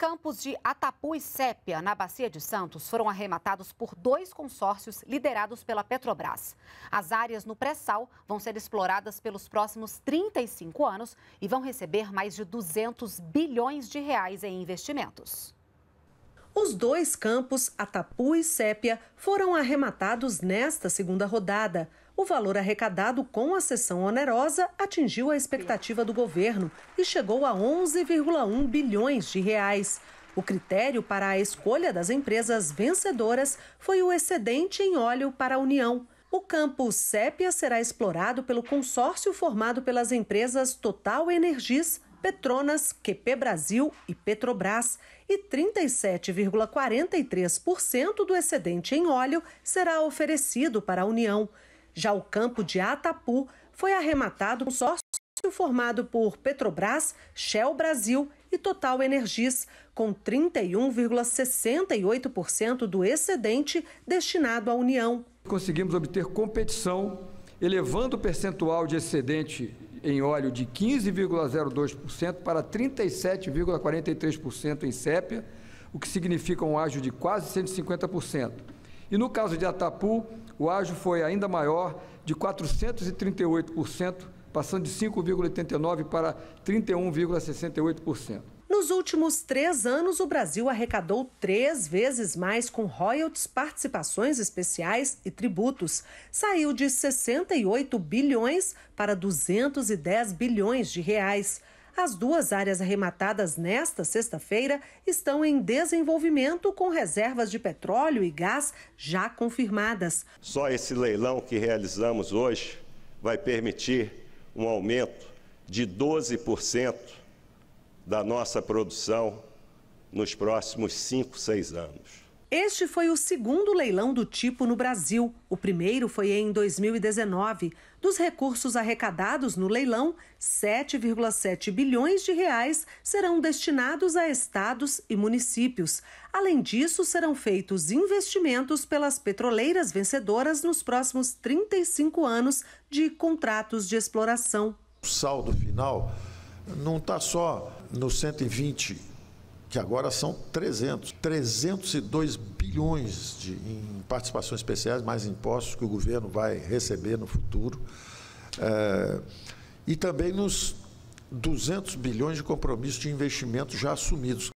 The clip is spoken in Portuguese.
campos de Atapu e Sépia, na Bacia de Santos, foram arrematados por dois consórcios liderados pela Petrobras. As áreas no pré-sal vão ser exploradas pelos próximos 35 anos e vão receber mais de 200 bilhões de reais em investimentos. Os dois campos, Atapu e Sépia, foram arrematados nesta segunda rodada. O valor arrecadado com a sessão onerosa atingiu a expectativa do governo e chegou a 11,1 bilhões de reais. O critério para a escolha das empresas vencedoras foi o excedente em óleo para a União. O campo Sépia será explorado pelo consórcio formado pelas empresas Total Energis, Petronas, QP Brasil e Petrobras, e 37,43% do excedente em óleo será oferecido para a União. Já o campo de Atapu foi arrematado com sócio formado por Petrobras, Shell Brasil e Total Energis, com 31,68% do excedente destinado à União. Conseguimos obter competição, elevando o percentual de excedente em óleo de 15,02% para 37,43% em sépia, o que significa um ágio de quase 150%. E no caso de Atapu, o ágio foi ainda maior, de 438%, passando de 5,89% para 31,68%. Nos últimos três anos, o Brasil arrecadou três vezes mais com royalties, participações especiais e tributos. Saiu de 68 bilhões para 210 bilhões de reais. As duas áreas arrematadas nesta sexta-feira estão em desenvolvimento com reservas de petróleo e gás já confirmadas. Só esse leilão que realizamos hoje vai permitir um aumento de 12% da nossa produção nos próximos cinco, seis anos. Este foi o segundo leilão do tipo no Brasil. O primeiro foi em 2019. Dos recursos arrecadados no leilão, 7,7 bilhões de reais serão destinados a estados e municípios. Além disso, serão feitos investimentos pelas petroleiras vencedoras nos próximos 35 anos de contratos de exploração. O saldo final não está só nos 120, que agora são 300, 302 bilhões de, em participações especiais, mais impostos que o governo vai receber no futuro, é, e também nos 200 bilhões de compromissos de investimento já assumidos.